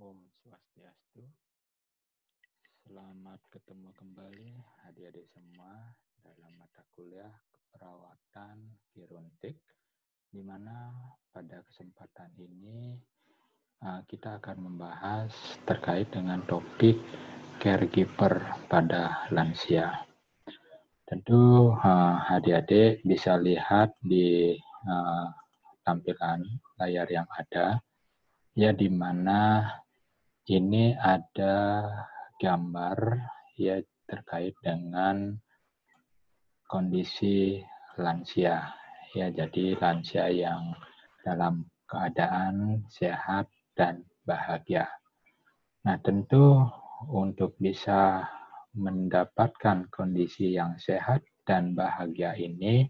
Om Swastiastu. Selamat ketemu kembali adik-adik semua dalam mata kuliah keperawatan gerontik di mana pada kesempatan ini uh, kita akan membahas terkait dengan topik caregiver pada lansia. Tentu uh, adik-adik bisa lihat di uh, tampilan layar yang ada ya di mana ini ada gambar ya terkait dengan kondisi lansia ya jadi lansia yang dalam keadaan sehat dan bahagia. Nah, tentu untuk bisa mendapatkan kondisi yang sehat dan bahagia ini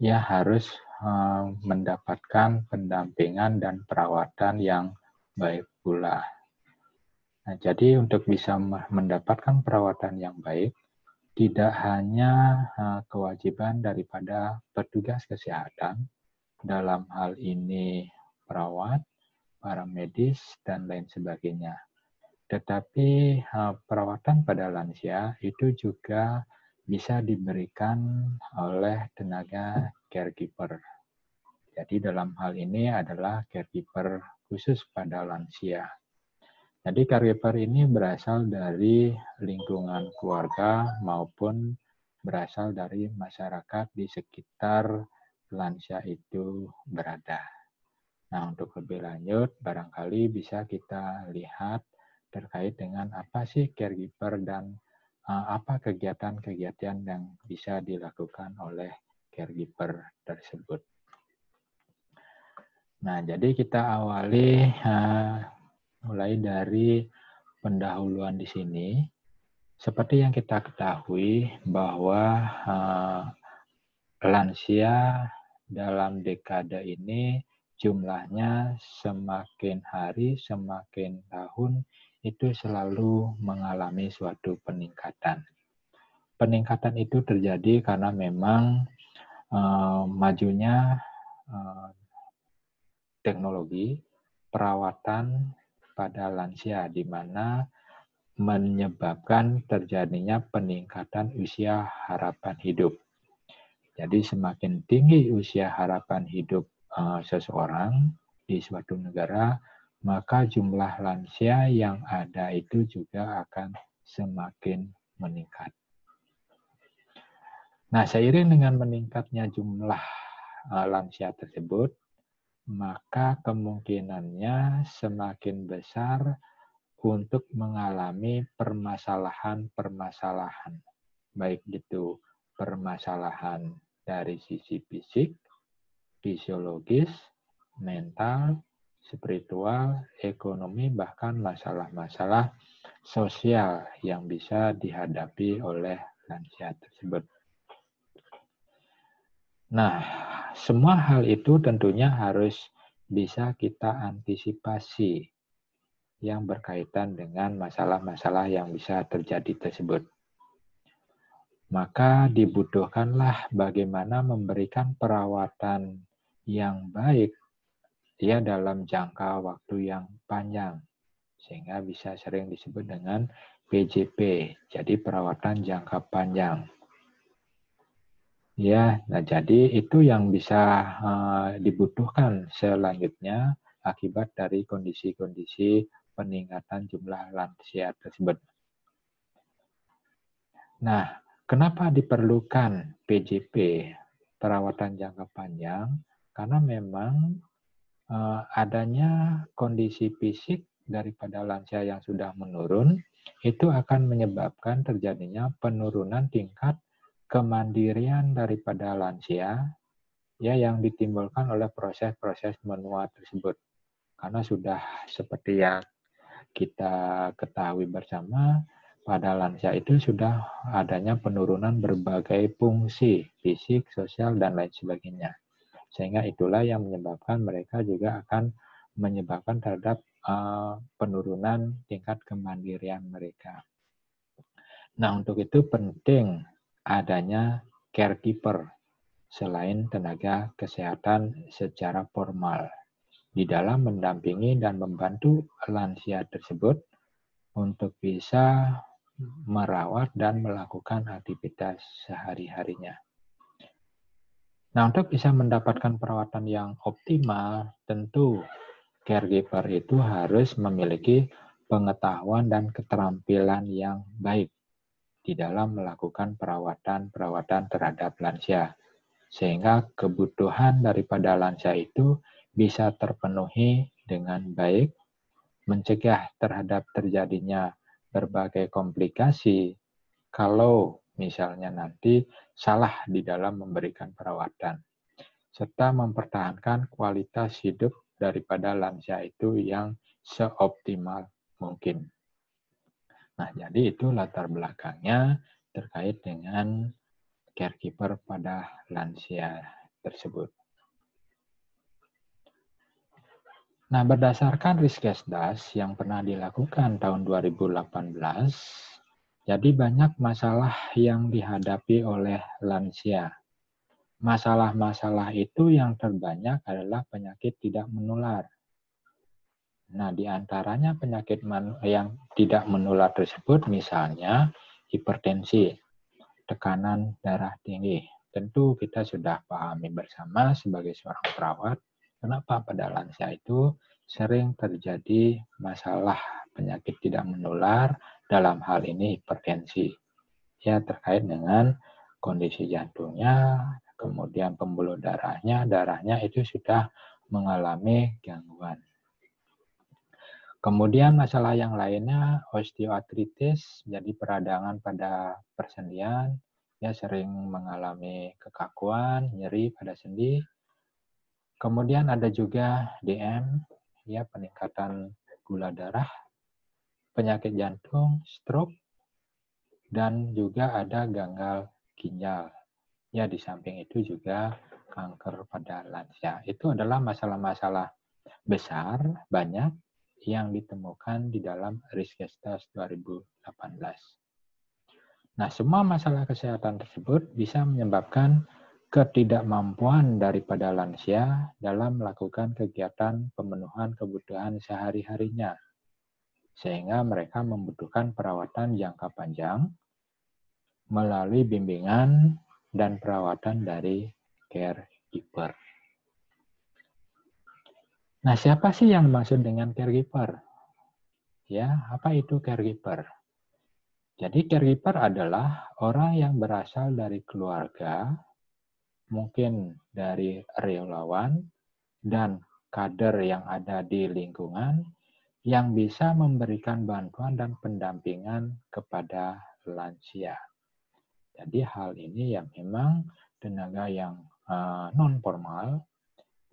ya harus eh, mendapatkan pendampingan dan perawatan yang baik pula Nah, jadi untuk bisa mendapatkan perawatan yang baik, tidak hanya eh, kewajiban daripada petugas kesehatan, dalam hal ini perawat, para medis, dan lain sebagainya. Tetapi eh, perawatan pada lansia itu juga bisa diberikan oleh tenaga caregiver. Jadi dalam hal ini adalah caregiver khusus pada lansia. Jadi caregiver ini berasal dari lingkungan keluarga maupun berasal dari masyarakat di sekitar lansia itu berada. Nah, untuk lebih lanjut, barangkali bisa kita lihat terkait dengan apa sih caregiver dan eh, apa kegiatan-kegiatan yang bisa dilakukan oleh caregiver tersebut. Nah, jadi kita awali eh, mulai dari pendahuluan di sini. Seperti yang kita ketahui bahwa uh, lansia dalam dekade ini jumlahnya semakin hari, semakin tahun itu selalu mengalami suatu peningkatan. Peningkatan itu terjadi karena memang uh, majunya uh, teknologi, perawatan pada lansia, di mana menyebabkan terjadinya peningkatan usia harapan hidup. Jadi semakin tinggi usia harapan hidup uh, seseorang di suatu negara, maka jumlah lansia yang ada itu juga akan semakin meningkat. Nah, seiring dengan meningkatnya jumlah uh, lansia tersebut, maka kemungkinannya semakin besar untuk mengalami permasalahan-permasalahan, baik itu permasalahan dari sisi fisik, fisiologis, mental, spiritual, ekonomi, bahkan masalah-masalah sosial yang bisa dihadapi oleh lansia tersebut. Nah, semua hal itu tentunya harus bisa kita antisipasi yang berkaitan dengan masalah-masalah yang bisa terjadi tersebut. Maka dibutuhkanlah bagaimana memberikan perawatan yang baik ya dalam jangka waktu yang panjang sehingga bisa sering disebut dengan PJP, jadi perawatan jangka panjang. Ya, nah jadi itu yang bisa uh, dibutuhkan selanjutnya akibat dari kondisi-kondisi peningkatan jumlah lansia tersebut. Nah, kenapa diperlukan PJP perawatan jangka panjang? Karena memang uh, adanya kondisi fisik daripada lansia yang sudah menurun itu akan menyebabkan terjadinya penurunan tingkat kemandirian daripada lansia ya yang ditimbulkan oleh proses-proses menua tersebut. Karena sudah seperti yang kita ketahui bersama, pada lansia itu sudah adanya penurunan berbagai fungsi fisik, sosial, dan lain sebagainya. Sehingga itulah yang menyebabkan mereka juga akan menyebabkan terhadap eh, penurunan tingkat kemandirian mereka. Nah, untuk itu penting adanya caregiver selain tenaga kesehatan secara formal di dalam mendampingi dan membantu lansia tersebut untuk bisa merawat dan melakukan aktivitas sehari-harinya. Nah, untuk bisa mendapatkan perawatan yang optimal, tentu caregiver itu harus memiliki pengetahuan dan keterampilan yang baik di dalam melakukan perawatan-perawatan terhadap lansia. Sehingga kebutuhan daripada lansia itu bisa terpenuhi dengan baik, mencegah terhadap terjadinya berbagai komplikasi kalau misalnya nanti salah di dalam memberikan perawatan, serta mempertahankan kualitas hidup daripada lansia itu yang seoptimal mungkin. Nah, jadi itu latar belakangnya terkait dengan caregiver pada lansia tersebut. Nah, berdasarkan das yang pernah dilakukan tahun 2018, jadi banyak masalah yang dihadapi oleh lansia. Masalah-masalah itu yang terbanyak adalah penyakit tidak menular Nah, di antaranya penyakit yang tidak menular tersebut misalnya hipertensi, tekanan darah tinggi. Tentu kita sudah pahami bersama sebagai seorang perawat kenapa pada lansia itu sering terjadi masalah penyakit tidak menular dalam hal ini hipertensi. Ya, terkait dengan kondisi jantungnya, kemudian pembuluh darahnya, darahnya itu sudah mengalami gangguan. Kemudian masalah yang lainnya osteoartritis jadi peradangan pada persendian ya sering mengalami kekakuan, nyeri pada sendi. Kemudian ada juga DM ya peningkatan gula darah, penyakit jantung, stroke dan juga ada gagal ginjal. Ya di samping itu juga kanker pada lansia. Itu adalah masalah-masalah besar banyak yang ditemukan di dalam Estas 2018. Nah, semua masalah kesehatan tersebut bisa menyebabkan ketidakmampuan daripada lansia dalam melakukan kegiatan pemenuhan kebutuhan sehari-harinya, sehingga mereka membutuhkan perawatan jangka panjang melalui bimbingan dan perawatan dari caregiver. Nah, siapa sih yang dimaksud dengan caregiver? Ya, apa itu caregiver? Jadi caregiver adalah orang yang berasal dari keluarga, mungkin dari relawan dan kader yang ada di lingkungan yang bisa memberikan bantuan dan pendampingan kepada lansia. Jadi hal ini ya memang tenaga yang eh, non formal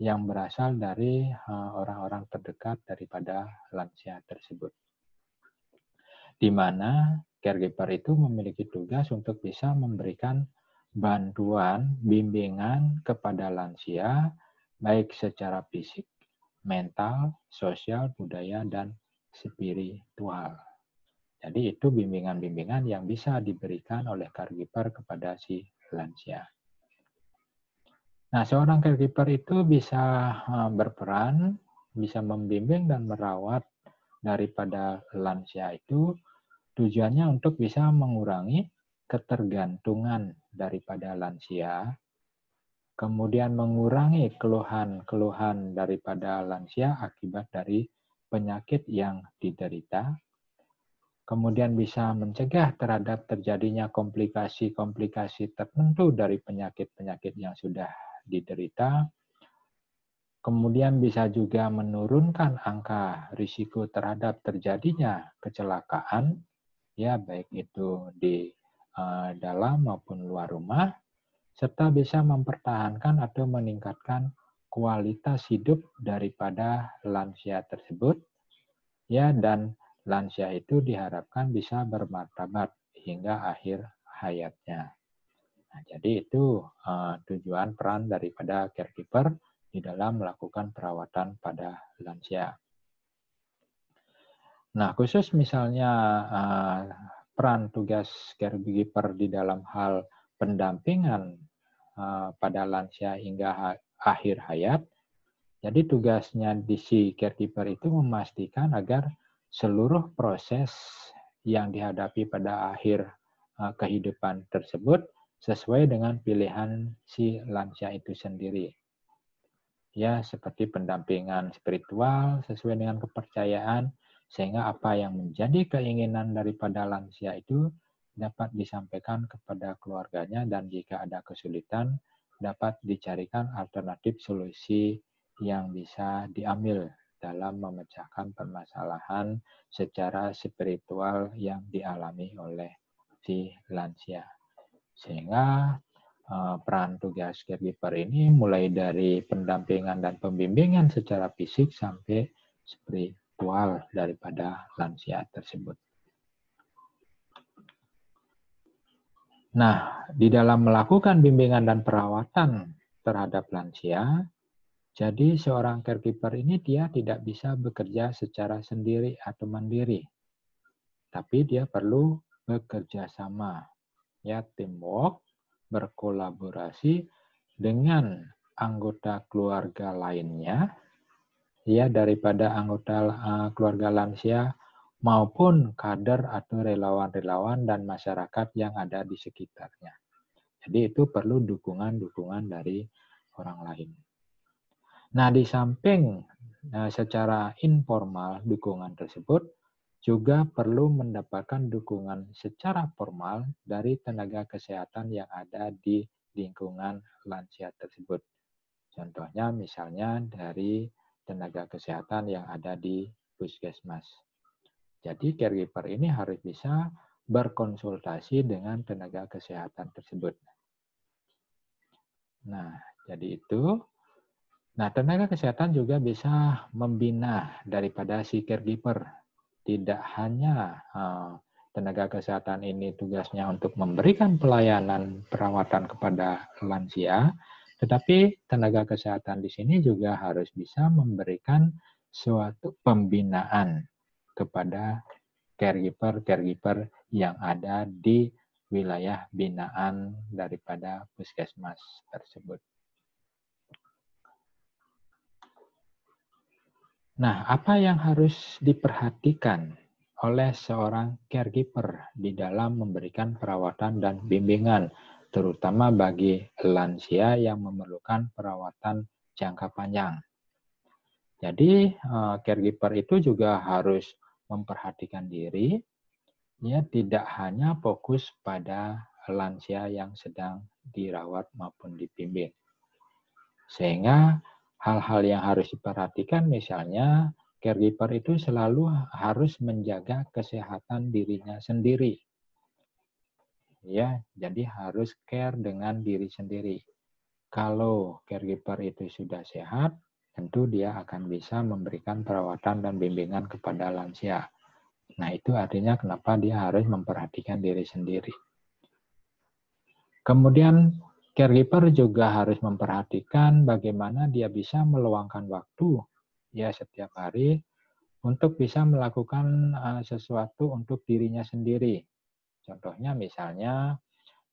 yang berasal dari eh, orang-orang terdekat daripada lansia tersebut. Di mana caregiver itu memiliki tugas untuk bisa memberikan bantuan, bimbingan kepada lansia, baik secara fisik, mental, sosial, budaya, dan spiritual. Jadi itu bimbingan-bimbingan yang bisa diberikan oleh caregiver kepada si lansia. Nah, seorang caregiver itu bisa eh, berperan, bisa membimbing dan merawat daripada lansia itu tujuannya untuk bisa mengurangi ketergantungan daripada lansia, kemudian mengurangi keluhan-keluhan daripada lansia akibat dari penyakit yang diderita, kemudian bisa mencegah terhadap terjadinya komplikasi-komplikasi tertentu dari penyakit-penyakit yang sudah diderita. Kemudian bisa juga menurunkan angka risiko terhadap terjadinya kecelakaan, ya baik itu di eh, dalam maupun luar rumah, serta bisa mempertahankan atau meningkatkan kualitas hidup daripada lansia tersebut, ya dan lansia itu diharapkan bisa bermartabat hingga akhir hayatnya. Nah, jadi itu uh, tujuan peran daripada caregiver di dalam melakukan perawatan pada lansia. Nah, khusus misalnya uh, peran tugas caregiver di dalam hal pendampingan uh, pada lansia hingga ha akhir hayat. Jadi tugasnya di si caregiver itu memastikan agar seluruh proses yang dihadapi pada akhir kehidupan tersebut sesuai dengan pilihan si lansia itu sendiri. Ya, seperti pendampingan spiritual sesuai dengan kepercayaan, sehingga apa yang menjadi keinginan daripada lansia itu dapat disampaikan kepada keluarganya dan jika ada kesulitan dapat dicarikan alternatif solusi yang bisa diambil dalam memecahkan permasalahan secara spiritual yang dialami oleh si lansia. Sehingga eh, peran tugas caregiver ini mulai dari pendampingan dan pembimbingan secara fisik sampai spiritual daripada lansia tersebut. Nah, di dalam melakukan bimbingan dan perawatan terhadap lansia, jadi seorang caregiver ini dia tidak bisa bekerja secara sendiri atau mandiri. Tapi dia perlu bekerja sama ya teamwork, berkolaborasi dengan anggota keluarga lainnya, ya daripada anggota eh, keluarga lansia maupun kader atau relawan-relawan dan masyarakat yang ada di sekitarnya. Jadi itu perlu dukungan-dukungan dari orang lain. Nah, di samping eh, secara informal dukungan tersebut, juga perlu mendapatkan dukungan secara formal dari tenaga kesehatan yang ada di lingkungan lansia tersebut. Contohnya misalnya dari tenaga kesehatan yang ada di puskesmas. Jadi caregiver ini harus bisa berkonsultasi dengan tenaga kesehatan tersebut. Nah, jadi itu. Nah, tenaga kesehatan juga bisa membina daripada si caregiver tidak hanya eh, tenaga kesehatan ini tugasnya untuk memberikan pelayanan perawatan kepada lansia, tetapi tenaga kesehatan di sini juga harus bisa memberikan suatu pembinaan kepada caregiver-caregiver yang ada di wilayah binaan daripada puskesmas tersebut. Nah, apa yang harus diperhatikan oleh seorang caregiver di dalam memberikan perawatan dan bimbingan, terutama bagi lansia yang memerlukan perawatan jangka panjang? Jadi, eh, caregiver itu juga harus memperhatikan diri, ya tidak hanya fokus pada lansia yang sedang dirawat maupun dibimbing. Sehingga hal-hal yang harus diperhatikan misalnya caregiver itu selalu harus menjaga kesehatan dirinya sendiri. Ya, jadi harus care dengan diri sendiri. Kalau caregiver itu sudah sehat, tentu dia akan bisa memberikan perawatan dan bimbingan kepada lansia. Nah, itu artinya kenapa dia harus memperhatikan diri sendiri. Kemudian Caregiver juga harus memperhatikan bagaimana dia bisa meluangkan waktu ya setiap hari untuk bisa melakukan eh, sesuatu untuk dirinya sendiri. Contohnya misalnya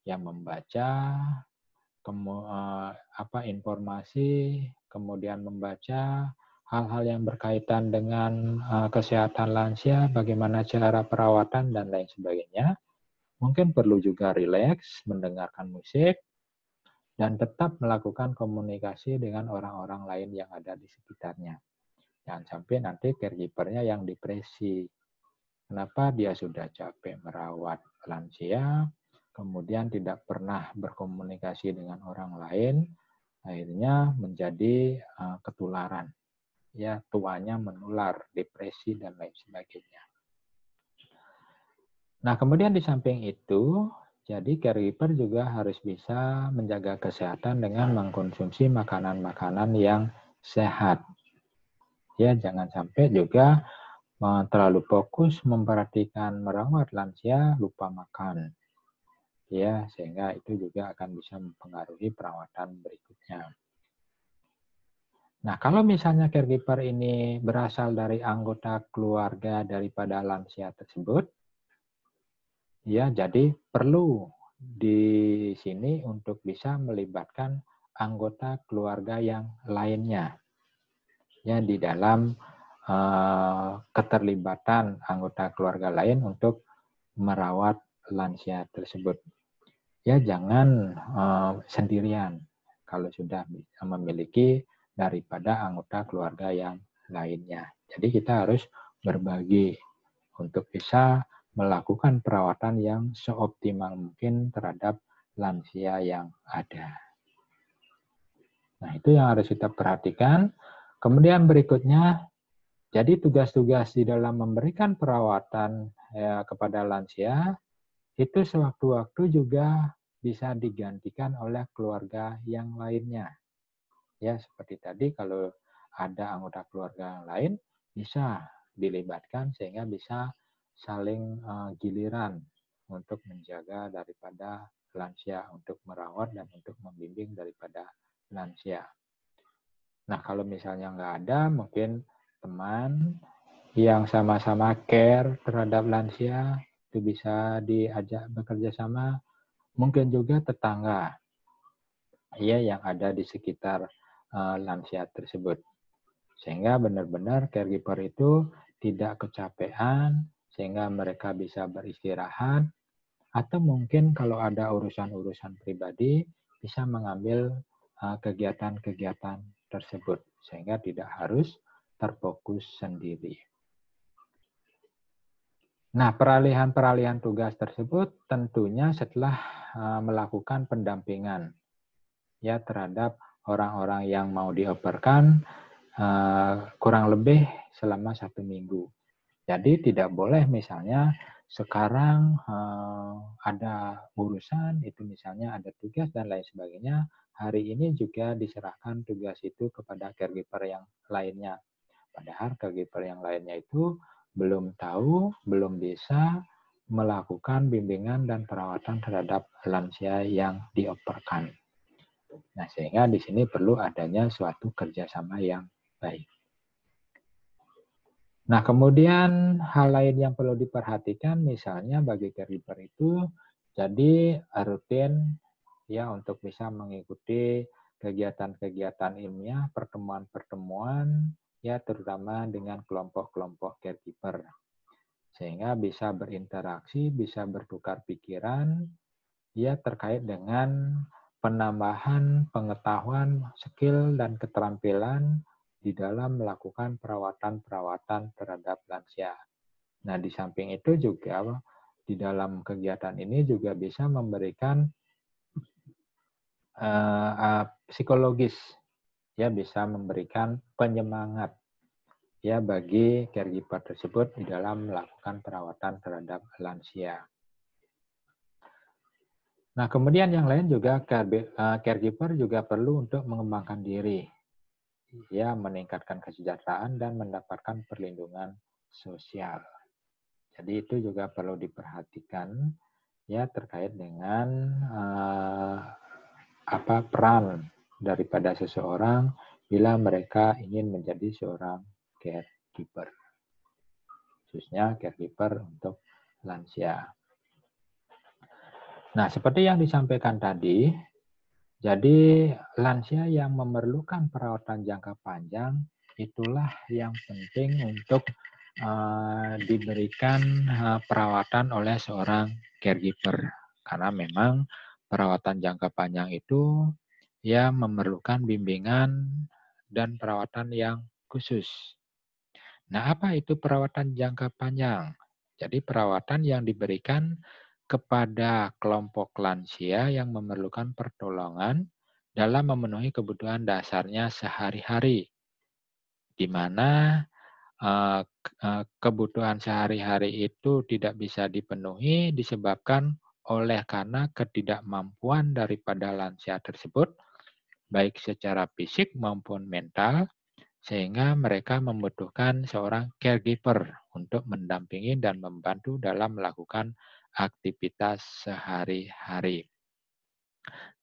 yang membaca kemu, eh, apa informasi, kemudian membaca hal-hal yang berkaitan dengan eh, kesehatan lansia, bagaimana cara perawatan dan lain sebagainya. Mungkin perlu juga rileks mendengarkan musik dan tetap melakukan komunikasi dengan orang-orang lain yang ada di sekitarnya. Jangan sampai nanti caregivernya yang depresi. Kenapa dia sudah capek merawat lansia, kemudian tidak pernah berkomunikasi dengan orang lain, akhirnya menjadi eh, ketularan. Ya, tuanya menular, depresi dan lain sebagainya. Nah, kemudian di samping itu, jadi caregiver juga harus bisa menjaga kesehatan dengan mengkonsumsi makanan-makanan yang sehat. Ya, jangan sampai juga eh, terlalu fokus memperhatikan merawat lansia lupa makan. Ya, sehingga itu juga akan bisa mempengaruhi perawatan berikutnya. Nah, kalau misalnya caregiver ini berasal dari anggota keluarga daripada lansia tersebut, Ya, jadi perlu di sini untuk bisa melibatkan anggota keluarga yang lainnya. Ya, di dalam eh, keterlibatan anggota keluarga lain untuk merawat lansia tersebut. Ya, jangan eh, sendirian kalau sudah memiliki daripada anggota keluarga yang lainnya. Jadi kita harus berbagi untuk bisa melakukan perawatan yang seoptimal mungkin terhadap lansia yang ada. Nah, itu yang harus kita perhatikan. Kemudian berikutnya, jadi tugas-tugas di dalam memberikan perawatan ya, kepada lansia itu sewaktu-waktu juga bisa digantikan oleh keluarga yang lainnya. Ya, seperti tadi kalau ada anggota keluarga yang lain bisa dilibatkan sehingga bisa saling uh, giliran untuk menjaga daripada lansia, untuk merawat dan untuk membimbing daripada lansia. Nah, kalau misalnya nggak ada, mungkin teman yang sama-sama care terhadap lansia itu bisa diajak bekerja sama. Mungkin juga tetangga ya yang ada di sekitar uh, lansia tersebut. Sehingga benar-benar caregiver itu tidak kecapean, sehingga mereka bisa beristirahat atau mungkin kalau ada urusan-urusan pribadi bisa mengambil eh, kegiatan-kegiatan tersebut sehingga tidak harus terfokus sendiri. Nah, peralihan-peralihan tugas tersebut tentunya setelah eh, melakukan pendampingan ya terhadap orang-orang yang mau dioperkan eh, kurang lebih selama satu minggu. Jadi tidak boleh misalnya sekarang eh, ada urusan itu misalnya ada tugas dan lain sebagainya hari ini juga diserahkan tugas itu kepada caregiver yang lainnya padahal caregiver yang lainnya itu belum tahu belum bisa melakukan bimbingan dan perawatan terhadap lansia yang dioperkan nah sehingga di sini perlu adanya suatu kerjasama yang baik Nah, kemudian hal lain yang perlu diperhatikan misalnya bagi caregiver itu jadi rutin ya untuk bisa mengikuti kegiatan-kegiatan ilmiah, pertemuan-pertemuan ya terutama dengan kelompok-kelompok caregiver. Sehingga bisa berinteraksi, bisa bertukar pikiran ya terkait dengan penambahan pengetahuan, skill dan keterampilan di dalam melakukan perawatan-perawatan terhadap lansia. Nah, di samping itu juga di dalam kegiatan ini juga bisa memberikan uh, uh, psikologis, ya bisa memberikan penyemangat ya bagi caregiver tersebut di dalam melakukan perawatan terhadap lansia. Nah, kemudian yang lain juga caregiver juga perlu untuk mengembangkan diri Ya meningkatkan kesejahteraan dan mendapatkan perlindungan sosial. Jadi itu juga perlu diperhatikan ya terkait dengan uh, apa peran daripada seseorang bila mereka ingin menjadi seorang caregiver. Khususnya caregiver untuk lansia. Nah, seperti yang disampaikan tadi, jadi lansia yang memerlukan perawatan jangka panjang itulah yang penting untuk uh, diberikan uh, perawatan oleh seorang caregiver karena memang perawatan jangka panjang itu ya memerlukan bimbingan dan perawatan yang khusus. Nah, apa itu perawatan jangka panjang? Jadi perawatan yang diberikan kepada kelompok lansia yang memerlukan pertolongan dalam memenuhi kebutuhan dasarnya sehari-hari, di mana eh, eh, kebutuhan sehari-hari itu tidak bisa dipenuhi disebabkan oleh karena ketidakmampuan daripada lansia tersebut, baik secara fisik maupun mental, sehingga mereka membutuhkan seorang caregiver untuk mendampingi dan membantu dalam melakukan aktivitas sehari-hari.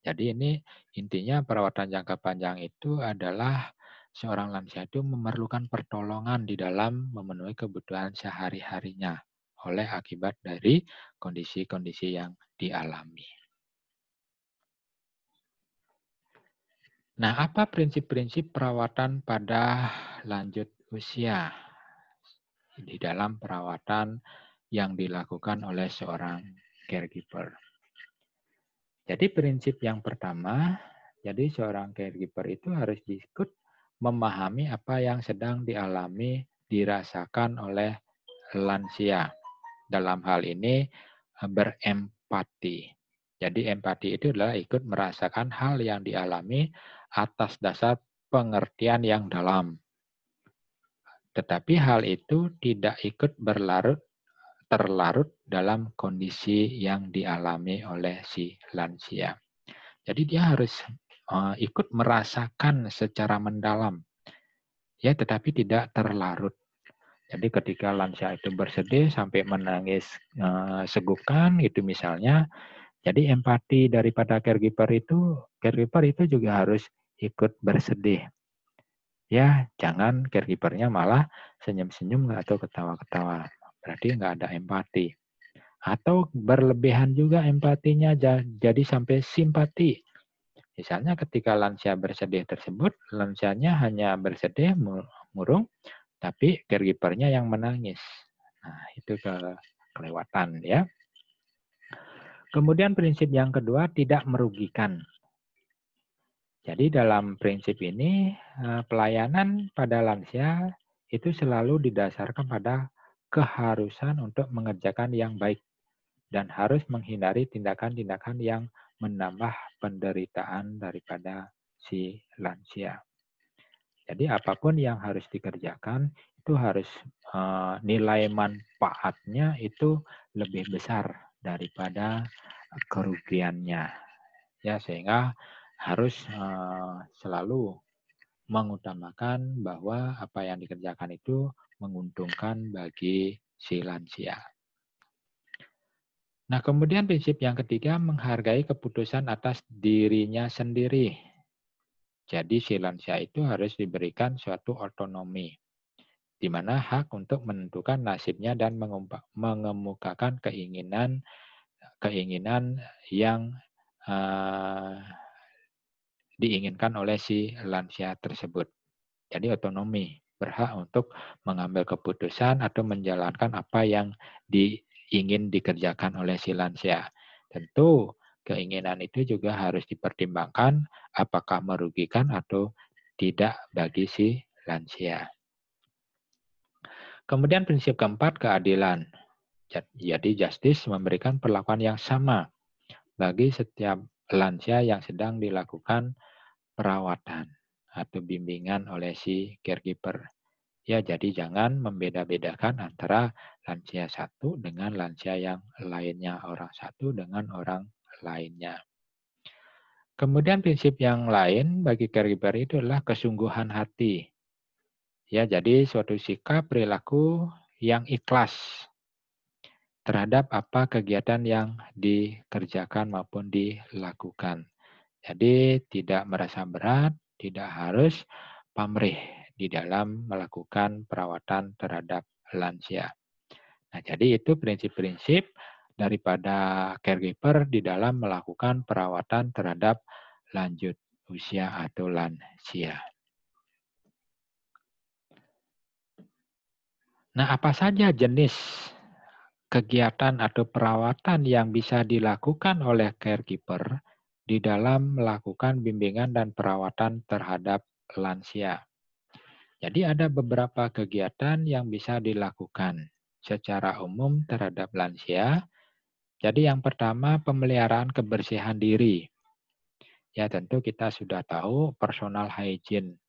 Jadi ini intinya perawatan jangka panjang itu adalah seorang lansia itu memerlukan pertolongan di dalam memenuhi kebutuhan sehari-harinya oleh akibat dari kondisi-kondisi yang dialami. Nah, apa prinsip-prinsip perawatan pada lanjut usia di dalam perawatan yang dilakukan oleh seorang caregiver. Jadi prinsip yang pertama, jadi seorang caregiver itu harus ikut memahami apa yang sedang dialami, dirasakan oleh lansia. Dalam hal ini berempati. Jadi empati itu adalah ikut merasakan hal yang dialami atas dasar pengertian yang dalam. Tetapi hal itu tidak ikut berlarut terlarut dalam kondisi yang dialami oleh si lansia. Jadi dia harus eh, ikut merasakan secara mendalam, ya, tetapi tidak terlarut. Jadi ketika lansia itu bersedih sampai menangis uh, segukan itu misalnya, jadi empati daripada caregiver itu, caregiver itu juga harus ikut bersedih. Ya, jangan caregivernya malah senyum-senyum atau ketawa-ketawa berarti nggak ada empati. Atau berlebihan juga empatinya jadi sampai simpati. Misalnya ketika lansia bersedih tersebut, lansianya hanya bersedih murung, tapi caregivernya yang menangis. Nah, itu ke kelewatan ya. Kemudian prinsip yang kedua, tidak merugikan. Jadi dalam prinsip ini, eh, pelayanan pada lansia itu selalu didasarkan pada keharusan untuk mengerjakan yang baik dan harus menghindari tindakan-tindakan yang menambah penderitaan daripada si lansia. Jadi apapun yang harus dikerjakan itu harus eh, nilai manfaatnya itu lebih besar daripada kerugiannya. Ya sehingga harus eh, selalu mengutamakan bahwa apa yang dikerjakan itu menguntungkan bagi si lansia. Nah, kemudian prinsip yang ketiga menghargai keputusan atas dirinya sendiri. Jadi si lansia itu harus diberikan suatu otonomi di mana hak untuk menentukan nasibnya dan mengemukakan keinginan keinginan yang uh, diinginkan oleh si lansia tersebut. Jadi otonomi berhak untuk mengambil keputusan atau menjalankan apa yang di, ingin dikerjakan oleh si lansia. Tentu keinginan itu juga harus dipertimbangkan apakah merugikan atau tidak bagi si lansia. Kemudian prinsip keempat keadilan. Jadi justice memberikan perlakuan yang sama bagi setiap lansia yang sedang dilakukan perawatan atau bimbingan oleh si caregiver. Ya, jadi jangan membeda-bedakan antara lansia satu dengan lansia yang lainnya, orang satu dengan orang lainnya. Kemudian prinsip yang lain bagi caregiver itu adalah kesungguhan hati. Ya, jadi suatu sikap perilaku yang ikhlas terhadap apa kegiatan yang dikerjakan maupun dilakukan. Jadi tidak merasa berat, tidak harus pamrih di dalam melakukan perawatan terhadap lansia. Nah, jadi itu prinsip-prinsip daripada caregiver di dalam melakukan perawatan terhadap lanjut usia atau lansia. Nah, apa saja jenis kegiatan atau perawatan yang bisa dilakukan oleh caregiver di dalam melakukan bimbingan dan perawatan terhadap lansia. Jadi ada beberapa kegiatan yang bisa dilakukan secara umum terhadap lansia. Jadi yang pertama pemeliharaan kebersihan diri. Ya tentu kita sudah tahu personal hygiene.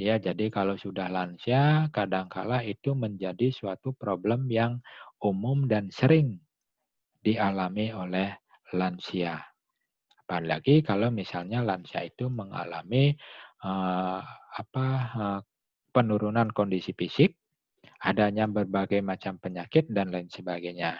Ya jadi kalau sudah lansia kadangkala itu menjadi suatu problem yang umum dan sering dialami oleh lansia. Apalagi lagi kalau misalnya lansia itu mengalami uh, apa uh, penurunan kondisi fisik, adanya berbagai macam penyakit dan lain sebagainya.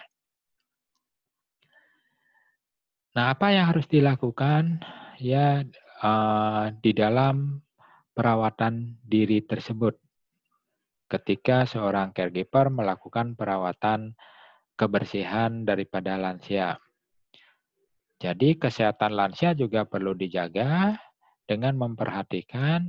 Nah, apa yang harus dilakukan ya uh, di dalam perawatan diri tersebut? Ketika seorang caregiver melakukan perawatan kebersihan daripada lansia, jadi kesehatan lansia juga perlu dijaga dengan memperhatikan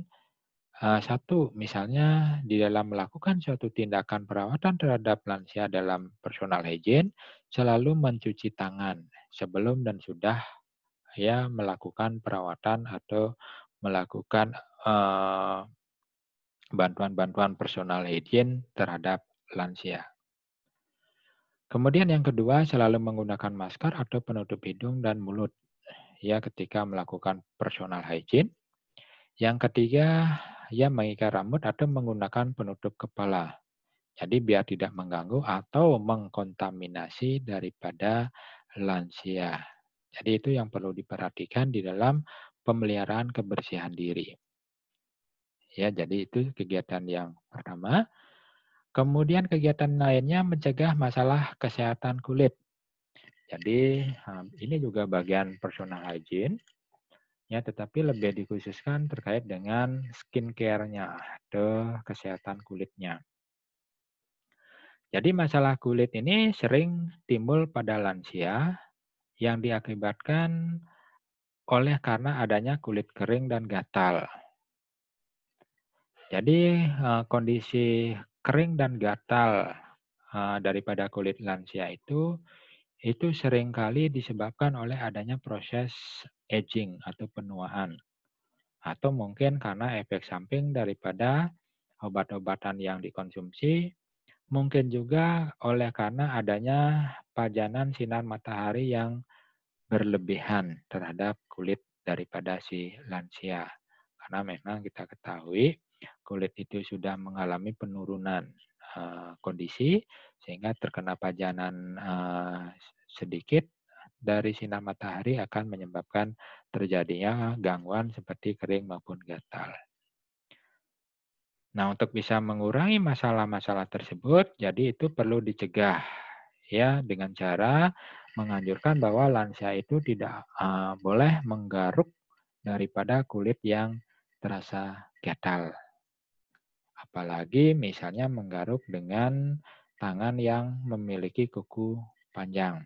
eh, satu misalnya di dalam melakukan suatu tindakan perawatan terhadap lansia dalam personal hygiene selalu mencuci tangan sebelum dan sudah ya melakukan perawatan atau melakukan eh, bantuan-bantuan uh, bantuan -bantuan personal hygiene terhadap lansia. Kemudian yang kedua, selalu menggunakan masker atau penutup hidung dan mulut ya ketika melakukan personal hygiene. Yang ketiga, ya mengikat rambut atau menggunakan penutup kepala. Jadi biar tidak mengganggu atau mengkontaminasi daripada lansia. Jadi itu yang perlu diperhatikan di dalam pemeliharaan kebersihan diri. Ya, jadi itu kegiatan yang pertama. Kemudian kegiatan lainnya mencegah masalah kesehatan kulit. Jadi ini juga bagian personal hygiene, ya tetapi lebih dikhususkan terkait dengan skincare-nya atau kesehatan kulitnya. Jadi masalah kulit ini sering timbul pada lansia yang diakibatkan oleh karena adanya kulit kering dan gatal. Jadi eh, kondisi kering dan gatal eh, daripada kulit lansia itu itu seringkali disebabkan oleh adanya proses aging atau penuaan atau mungkin karena efek samping daripada obat-obatan yang dikonsumsi mungkin juga oleh karena adanya pajanan sinar matahari yang berlebihan terhadap kulit daripada si lansia karena memang kita ketahui kulit itu sudah mengalami penurunan uh, kondisi sehingga terkena pajanan uh, sedikit dari sinar matahari akan menyebabkan terjadinya gangguan seperti kering maupun gatal. Nah, untuk bisa mengurangi masalah-masalah tersebut, jadi itu perlu dicegah ya dengan cara menganjurkan bahwa lansia itu tidak uh, boleh menggaruk daripada kulit yang terasa gatal Apalagi misalnya menggaruk dengan tangan yang memiliki kuku panjang.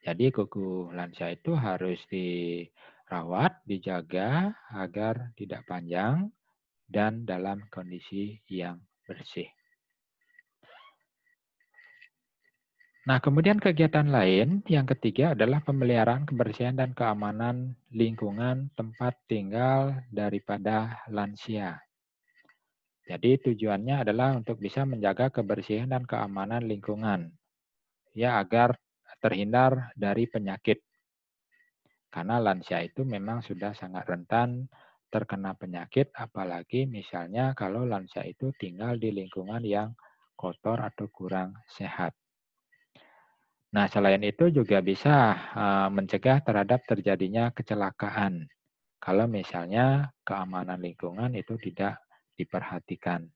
Jadi kuku lansia itu harus dirawat, dijaga agar tidak panjang dan dalam kondisi yang bersih. Nah, kemudian kegiatan lain yang ketiga adalah pemeliharaan kebersihan dan keamanan lingkungan tempat tinggal daripada lansia. Jadi tujuannya adalah untuk bisa menjaga kebersihan dan keamanan lingkungan, ya agar terhindar dari penyakit. Karena lansia itu memang sudah sangat rentan terkena penyakit, apalagi misalnya kalau lansia itu tinggal di lingkungan yang kotor atau kurang sehat. Nah, selain itu juga bisa eh, mencegah terhadap terjadinya kecelakaan. Kalau misalnya keamanan lingkungan itu tidak diperhatikan.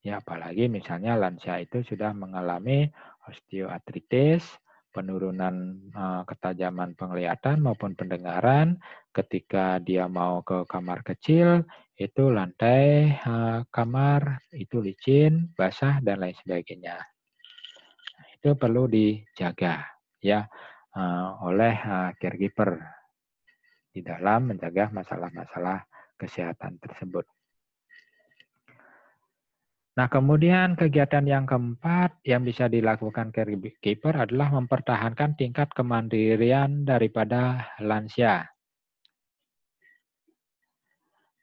Ya, apalagi misalnya lansia itu sudah mengalami osteoartritis, penurunan eh, ketajaman penglihatan maupun pendengaran ketika dia mau ke kamar kecil itu lantai eh, kamar itu licin, basah dan lain sebagainya. Nah, itu perlu dijaga ya eh, oleh caregiver di dalam menjaga masalah-masalah kesehatan tersebut. Nah, kemudian kegiatan yang keempat yang bisa dilakukan caregiver adalah mempertahankan tingkat kemandirian daripada lansia.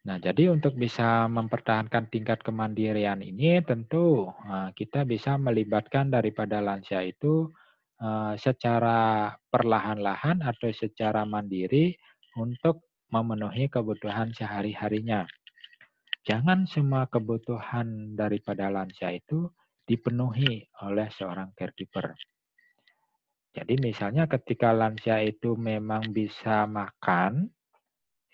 Nah, jadi untuk bisa mempertahankan tingkat kemandirian ini tentu eh, kita bisa melibatkan daripada lansia itu eh, secara perlahan-lahan atau secara mandiri untuk memenuhi kebutuhan sehari-harinya jangan semua kebutuhan daripada lansia itu dipenuhi oleh seorang caregiver. Jadi misalnya ketika lansia itu memang bisa makan,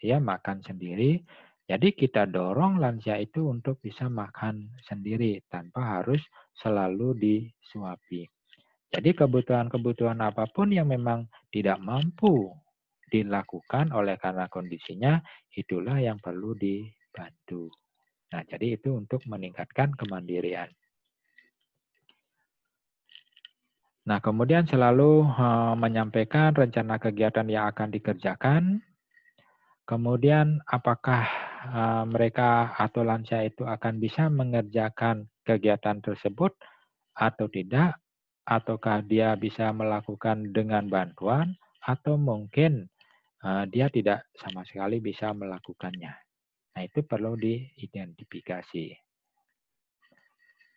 ya makan sendiri, jadi kita dorong lansia itu untuk bisa makan sendiri tanpa harus selalu disuapi. Jadi kebutuhan-kebutuhan apapun yang memang tidak mampu dilakukan oleh karena kondisinya, itulah yang perlu di Bantu. Nah, jadi itu untuk meningkatkan kemandirian. Nah, kemudian selalu eh, menyampaikan rencana kegiatan yang akan dikerjakan. Kemudian apakah eh, mereka atau lansia itu akan bisa mengerjakan kegiatan tersebut atau tidak? Ataukah dia bisa melakukan dengan bantuan atau mungkin eh, dia tidak sama sekali bisa melakukannya? Nah, itu perlu diidentifikasi.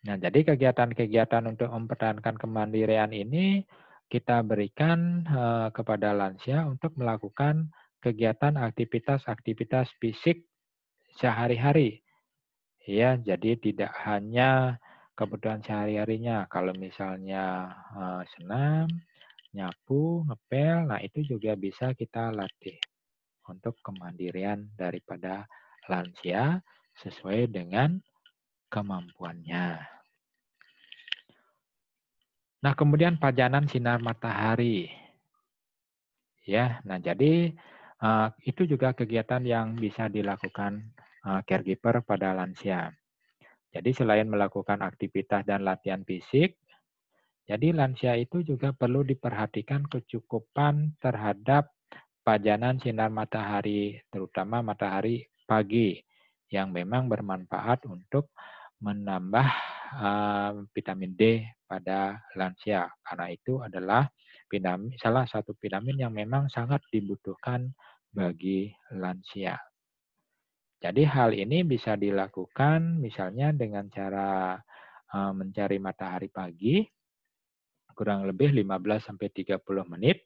Nah, jadi kegiatan-kegiatan untuk mempertahankan kemandirian ini kita berikan eh, kepada lansia untuk melakukan kegiatan aktivitas-aktivitas fisik sehari-hari. Ya, jadi tidak hanya kebutuhan sehari-harinya. Kalau misalnya eh, senam, nyapu, ngepel, nah itu juga bisa kita latih untuk kemandirian daripada lansia sesuai dengan kemampuannya. Nah, kemudian pajanan sinar matahari. Ya, nah jadi eh, itu juga kegiatan yang bisa dilakukan eh, caregiver pada lansia. Jadi selain melakukan aktivitas dan latihan fisik, jadi lansia itu juga perlu diperhatikan kecukupan terhadap pajanan sinar matahari, terutama matahari pagi yang memang bermanfaat untuk menambah uh, vitamin D pada lansia. Karena itu adalah vitamin, salah satu vitamin yang memang sangat dibutuhkan bagi lansia. Jadi hal ini bisa dilakukan misalnya dengan cara uh, mencari matahari pagi kurang lebih 15 30 menit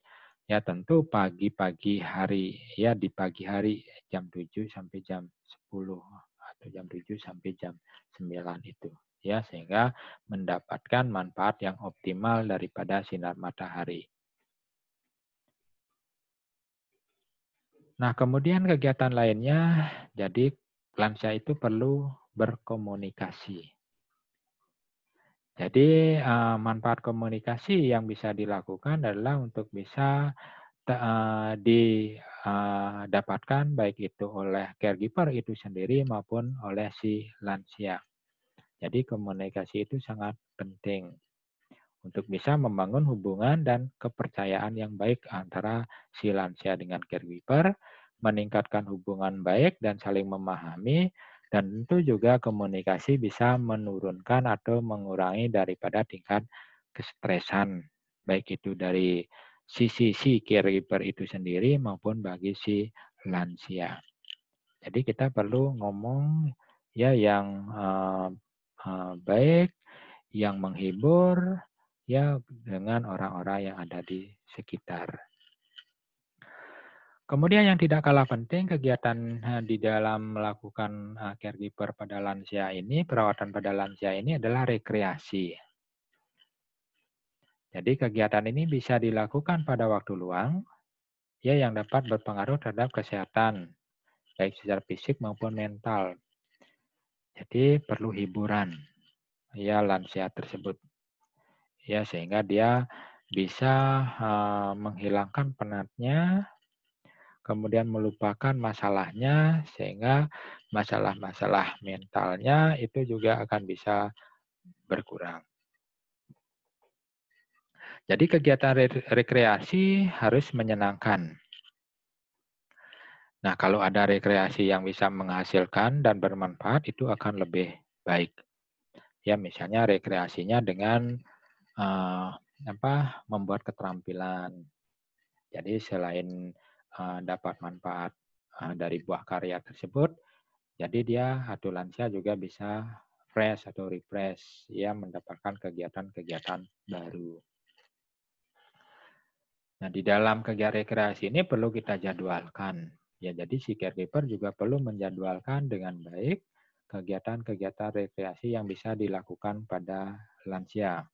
Ya tentu pagi-pagi hari ya di pagi hari jam 7 sampai jam 10 atau jam 7 sampai jam 9 itu ya sehingga mendapatkan manfaat yang optimal daripada sinar matahari. Nah, kemudian kegiatan lainnya jadi lansia itu perlu berkomunikasi jadi eh, manfaat komunikasi yang bisa dilakukan adalah untuk bisa eh, didapatkan eh, baik itu oleh caregiver itu sendiri maupun oleh si lansia. Jadi komunikasi itu sangat penting untuk bisa membangun hubungan dan kepercayaan yang baik antara si lansia dengan caregiver, meningkatkan hubungan baik dan saling memahami, dan tentu juga komunikasi bisa menurunkan atau mengurangi daripada tingkat kestresan, baik itu dari sisi si caregiver itu sendiri maupun bagi si lansia. Jadi kita perlu ngomong ya yang uh, uh, baik, yang menghibur ya dengan orang-orang yang ada di sekitar. Kemudian yang tidak kalah penting kegiatan eh, di dalam melakukan eh, caregiver pada lansia ini, perawatan pada lansia ini adalah rekreasi. Jadi kegiatan ini bisa dilakukan pada waktu luang, ya yang dapat berpengaruh terhadap kesehatan, baik secara fisik maupun mental. Jadi perlu hiburan, ya lansia tersebut, ya sehingga dia bisa uh, menghilangkan penatnya kemudian melupakan masalahnya sehingga masalah-masalah mentalnya itu juga akan bisa berkurang. Jadi kegiatan re rekreasi harus menyenangkan. Nah, kalau ada rekreasi yang bisa menghasilkan dan bermanfaat itu akan lebih baik. Ya, misalnya rekreasinya dengan uh, apa? membuat keterampilan. Jadi selain Eh, dapat manfaat eh, dari buah karya tersebut. Jadi dia atau lansia juga bisa fresh atau refresh, ya mendapatkan kegiatan-kegiatan baru. Nah, di dalam kegiatan rekreasi ini perlu kita jadwalkan. Ya, jadi si caregiver juga perlu menjadwalkan dengan baik kegiatan-kegiatan rekreasi yang bisa dilakukan pada lansia.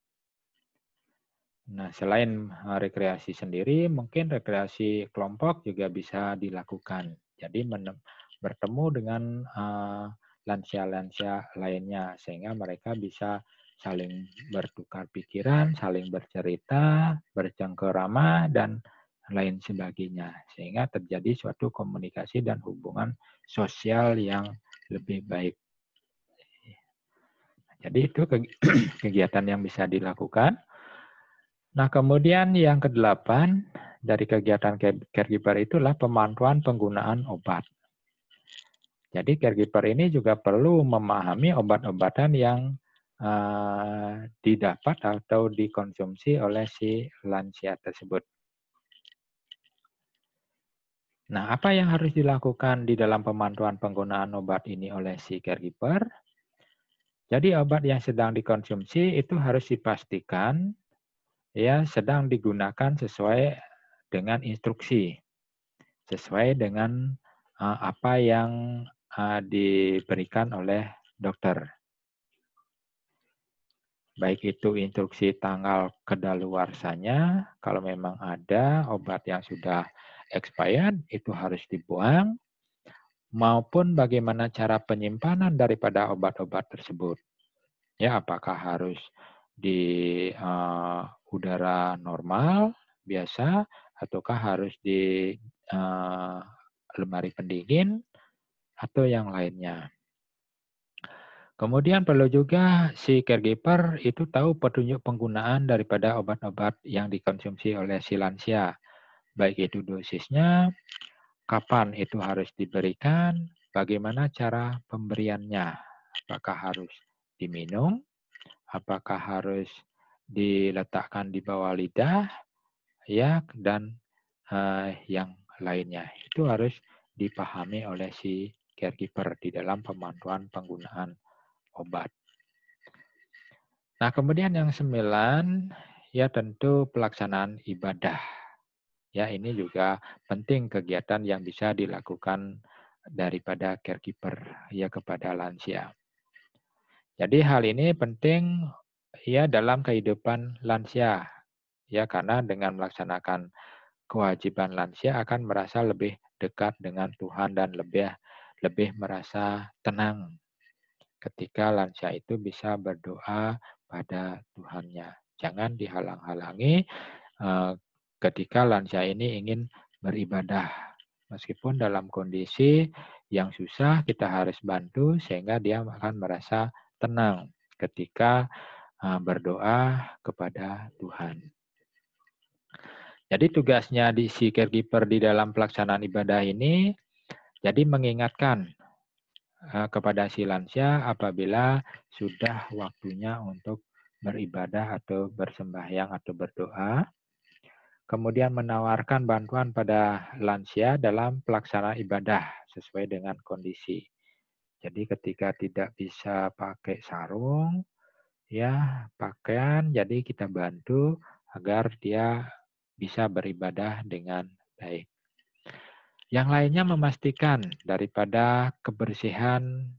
Nah, selain eh, rekreasi sendiri, mungkin rekreasi kelompok juga bisa dilakukan. Jadi bertemu dengan eh, lansia-lansia uh, lainnya sehingga mereka bisa saling bertukar pikiran, saling bercerita, bercengkerama dan lain sebagainya sehingga terjadi suatu komunikasi dan hubungan sosial yang lebih baik. Jadi itu kegiatan yang bisa dilakukan. Nah, kemudian yang kedelapan dari kegiatan caregiver itulah pemantauan penggunaan obat. Jadi caregiver ini juga perlu memahami obat-obatan yang uh, didapat atau dikonsumsi oleh si lansia tersebut. Nah, apa yang harus dilakukan di dalam pemantauan penggunaan obat ini oleh si caregiver? Jadi obat yang sedang dikonsumsi itu harus dipastikan ya sedang digunakan sesuai dengan instruksi, sesuai dengan uh, apa yang uh, diberikan oleh dokter. Baik itu instruksi tanggal kedaluarsanya, kalau memang ada obat yang sudah expired, itu harus dibuang, maupun bagaimana cara penyimpanan daripada obat-obat tersebut. Ya, apakah harus di uh, udara normal biasa ataukah harus di uh, lemari pendingin atau yang lainnya. Kemudian perlu juga si caregiver itu tahu petunjuk penggunaan daripada obat-obat yang dikonsumsi oleh si lansia. Baik itu dosisnya, kapan itu harus diberikan, bagaimana cara pemberiannya. Apakah harus diminum, apakah harus diletakkan di bawah lidah, ya, dan uh, yang lainnya. Itu harus dipahami oleh si caregiver di dalam pemantuan penggunaan obat. Nah, kemudian yang sembilan, ya tentu pelaksanaan ibadah. Ya, ini juga penting kegiatan yang bisa dilakukan daripada caregiver ya kepada lansia. Jadi hal ini penting ya dalam kehidupan lansia. Ya karena dengan melaksanakan kewajiban lansia akan merasa lebih dekat dengan Tuhan dan lebih lebih merasa tenang ketika lansia itu bisa berdoa pada Tuhannya. Jangan dihalang-halangi eh, ketika lansia ini ingin beribadah. Meskipun dalam kondisi yang susah, kita harus bantu sehingga dia akan merasa tenang ketika Ah, berdoa kepada Tuhan. Jadi tugasnya di si caregiver di dalam pelaksanaan ibadah ini, jadi mengingatkan ah, kepada si lansia apabila sudah waktunya untuk beribadah atau bersembahyang atau berdoa. Kemudian menawarkan bantuan pada lansia dalam pelaksanaan ibadah sesuai dengan kondisi. Jadi ketika tidak bisa pakai sarung, ya pakaian jadi kita bantu agar dia bisa beribadah dengan baik. Yang lainnya memastikan daripada kebersihan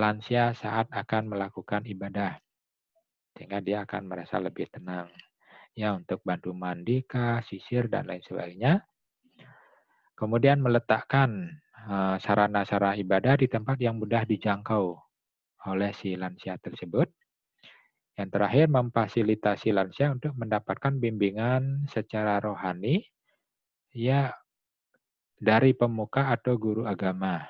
lansia saat akan melakukan ibadah. Sehingga dia akan merasa lebih tenang. Ya, untuk bantu mandi kah, sisir, dan lain sebagainya. Kemudian meletakkan eh, sarana-sarana ibadah di tempat yang mudah dijangkau oleh si lansia tersebut. Yang terakhir, memfasilitasi lansia untuk mendapatkan bimbingan secara rohani ya dari pemuka atau guru agama.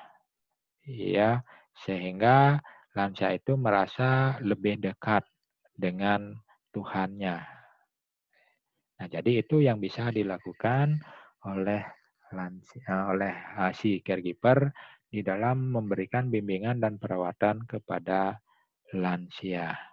Ya, sehingga lansia itu merasa lebih dekat dengan Tuhannya. Nah, jadi itu yang bisa dilakukan oleh lansia, eh, oleh eh, si caregiver di dalam memberikan bimbingan dan perawatan kepada lansia.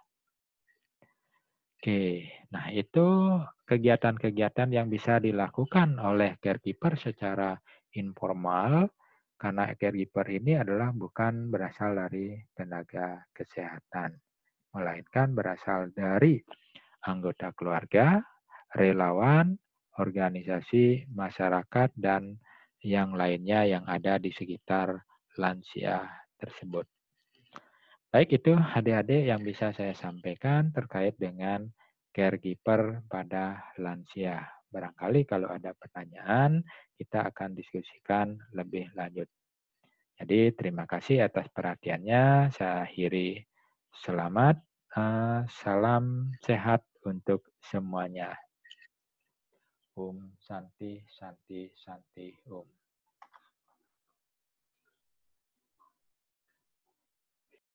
Oke, nah itu kegiatan-kegiatan yang bisa dilakukan oleh caregiver secara informal karena caregiver ini adalah bukan berasal dari tenaga kesehatan, melainkan berasal dari anggota keluarga, relawan, organisasi masyarakat, dan yang lainnya yang ada di sekitar lansia tersebut. Baik itu adik-adik yang bisa saya sampaikan terkait dengan caregiver pada lansia. Barangkali kalau ada pertanyaan, kita akan diskusikan lebih lanjut. Jadi terima kasih atas perhatiannya. Saya akhiri selamat, eh, salam sehat untuk semuanya. Om Santi Santi Santi Om.